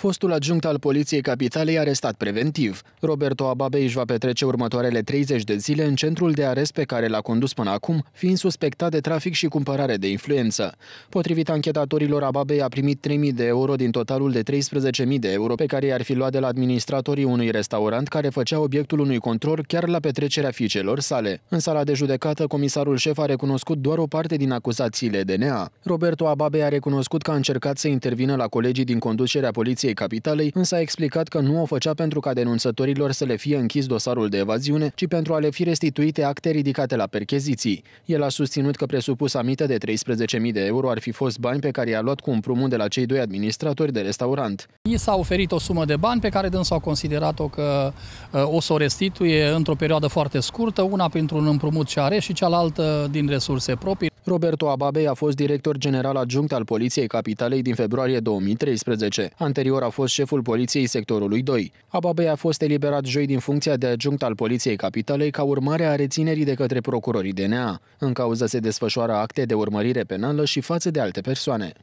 Fostul adjunct al Poliției Capitalei arestat preventiv. Roberto Ababe își va petrece următoarele 30 de zile în centrul de arest pe care l-a condus până acum, fiind suspectat de trafic și cumpărare de influență. Potrivit anchetatorilor, Ababe a primit 3.000 de euro din totalul de 13.000 de euro pe care i-ar fi luat de la administratorii unui restaurant care făcea obiectul unui control chiar la petrecerea fiicelor sale. În sala de judecată, comisarul șef a recunoscut doar o parte din acuzațiile DNA. Roberto Ababe a recunoscut că a încercat să intervină la colegii din conducerea Poliției poliției capitalei, însă a explicat că nu o făcea pentru ca denunțătorilor să le fie închis dosarul de evaziune, ci pentru a le fi restituite acte ridicate la percheziții. El a susținut că presupusa mită de 13.000 de euro ar fi fost bani pe care i-a luat cu prumun de la cei doi administratori de restaurant. I s-a oferit o sumă de bani pe care dânsul a considerat-o că uh, o să o restituie într-o perioadă foarte scurtă, una pentru un împrumut ce are și cealaltă din resurse proprii. Roberto Ababe a fost director general adjunct al Poliției Capitalei din februarie 2013. Anterior a fost șeful Poliției Sectorului 2. Ababe a fost eliberat joi din funcția de adjunct al Poliției Capitalei ca urmare a reținerii de către procurorii DNA. În cauză se desfășoară acte de urmărire penală și față de alte persoane.